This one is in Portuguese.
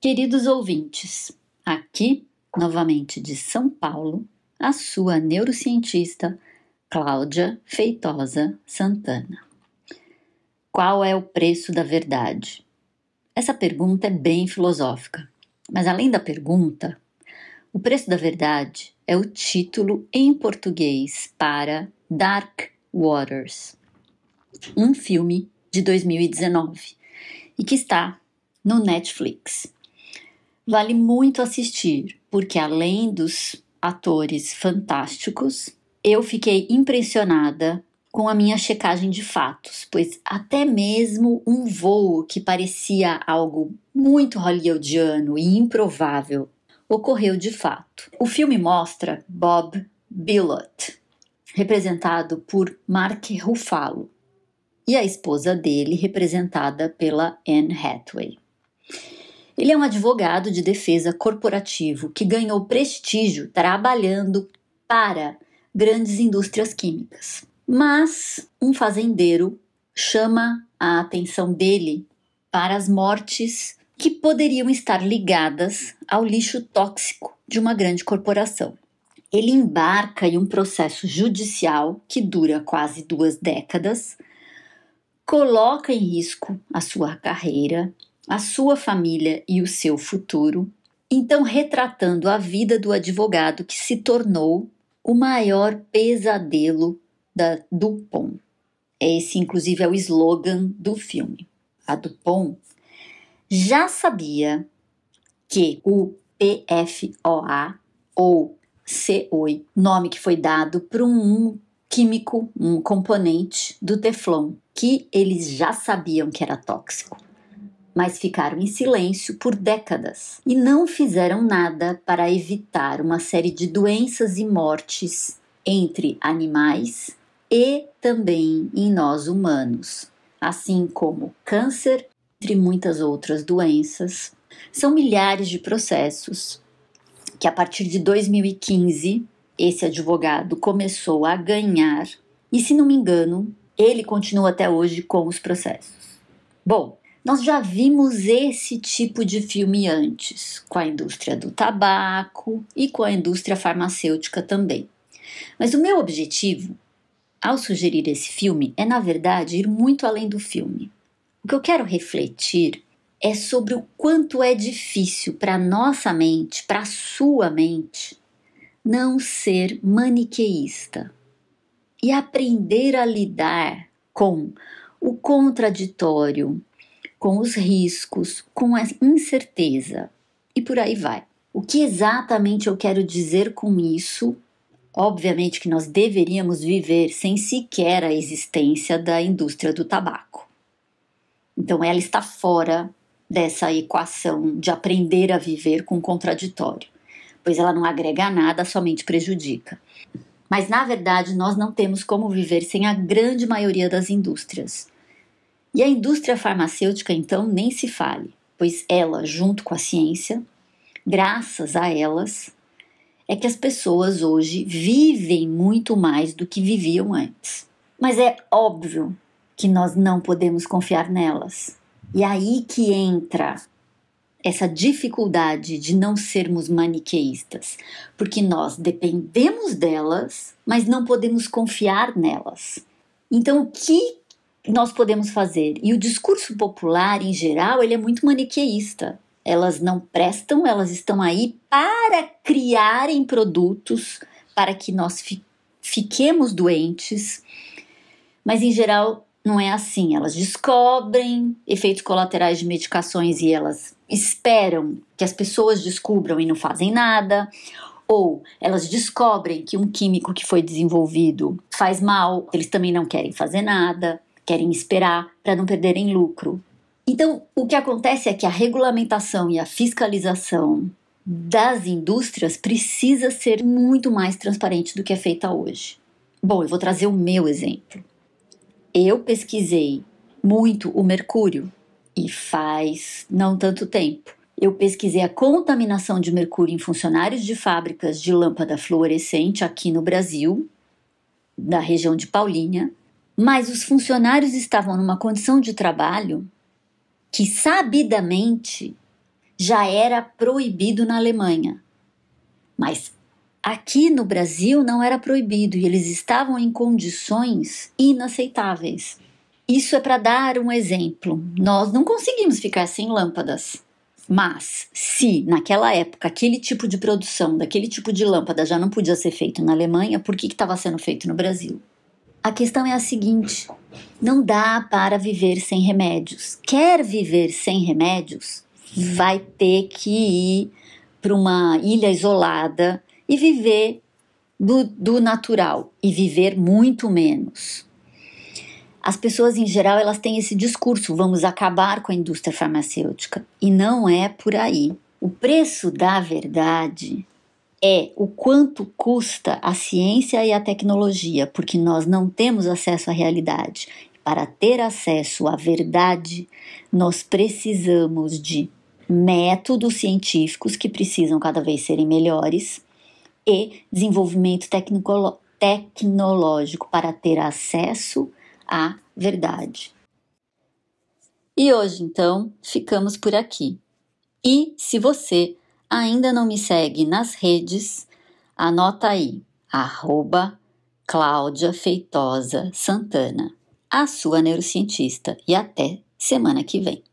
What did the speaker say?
Queridos ouvintes, aqui, novamente de São Paulo, a sua neurocientista Cláudia Feitosa Santana. Qual é o preço da verdade? Essa pergunta é bem filosófica, mas além da pergunta, o preço da verdade é o título em português para Dark Waters, um filme de 2019 e que está no Netflix. Vale muito assistir, porque além dos atores fantásticos, eu fiquei impressionada com a minha checagem de fatos, pois até mesmo um voo que parecia algo muito hollywoodiano e improvável ocorreu de fato. O filme mostra Bob Billot, representado por Mark Ruffalo, e a esposa dele, representada pela Anne Hathaway. Ele é um advogado de defesa corporativo que ganhou prestígio trabalhando para grandes indústrias químicas. Mas um fazendeiro chama a atenção dele para as mortes que poderiam estar ligadas ao lixo tóxico de uma grande corporação. Ele embarca em um processo judicial que dura quase duas décadas, coloca em risco a sua carreira a sua família e o seu futuro, então retratando a vida do advogado que se tornou o maior pesadelo da Dupont. Esse, inclusive, é o slogan do filme. A Dupont já sabia que o PFOA, ou COI, nome que foi dado para um químico, um componente do Teflon, que eles já sabiam que era tóxico mas ficaram em silêncio por décadas e não fizeram nada para evitar uma série de doenças e mortes entre animais e também em nós humanos, assim como câncer, entre muitas outras doenças. São milhares de processos que, a partir de 2015, esse advogado começou a ganhar, e se não me engano, ele continua até hoje com os processos. Bom, nós já vimos esse tipo de filme antes, com a indústria do tabaco e com a indústria farmacêutica também. Mas o meu objetivo ao sugerir esse filme é, na verdade, ir muito além do filme. O que eu quero refletir é sobre o quanto é difícil para nossa mente, para sua mente, não ser maniqueísta e aprender a lidar com o contraditório, com os riscos, com a incerteza e por aí vai. O que exatamente eu quero dizer com isso? Obviamente que nós deveríamos viver sem sequer a existência da indústria do tabaco. Então ela está fora dessa equação de aprender a viver com o contraditório, pois ela não agrega nada, somente prejudica. Mas na verdade, nós não temos como viver sem a grande maioria das indústrias. E a indústria farmacêutica, então, nem se fale, pois ela, junto com a ciência, graças a elas, é que as pessoas hoje vivem muito mais do que viviam antes. Mas é óbvio que nós não podemos confiar nelas. E aí que entra essa dificuldade de não sermos maniqueístas, porque nós dependemos delas, mas não podemos confiar nelas. Então, o que nós podemos fazer? E o discurso popular, em geral, ele é muito maniqueísta. Elas não prestam, elas estão aí para criarem produtos para que nós fi fiquemos doentes. Mas, em geral, não é assim. Elas descobrem efeitos colaterais de medicações e elas esperam que as pessoas descubram e não fazem nada. Ou elas descobrem que um químico que foi desenvolvido faz mal, eles também não querem fazer nada querem esperar para não perderem lucro. Então, o que acontece é que a regulamentação e a fiscalização das indústrias precisa ser muito mais transparente do que é feita hoje. Bom, eu vou trazer o meu exemplo. Eu pesquisei muito o mercúrio e faz não tanto tempo. Eu pesquisei a contaminação de mercúrio em funcionários de fábricas de lâmpada fluorescente aqui no Brasil, da região de Paulínia, mas os funcionários estavam numa condição de trabalho que sabidamente já era proibido na Alemanha. Mas aqui no Brasil não era proibido e eles estavam em condições inaceitáveis. Isso é para dar um exemplo. Nós não conseguimos ficar sem lâmpadas. Mas se naquela época aquele tipo de produção daquele tipo de lâmpada já não podia ser feito na Alemanha, por que estava sendo feito no Brasil? A questão é a seguinte: não dá para viver sem remédios. Quer viver sem remédios? Vai ter que ir para uma ilha isolada e viver do, do, natural e viver muito menos. As pessoas em geral elas têm esse discurso: vamos acabar com a indústria farmacêutica. E não é por aí. O preço da verdade é o quanto custa a ciência e a tecnologia, porque nós não temos acesso à realidade. Para ter acesso à verdade, nós precisamos de métodos científicos que precisam cada vez serem melhores e desenvolvimento tecnológico para ter acesso à verdade. E hoje, então, ficamos por aqui. E se você ainda não me segue nas redes, anota aí, arroba Cláudia Feitosa Santana, a sua neurocientista. E até semana que vem.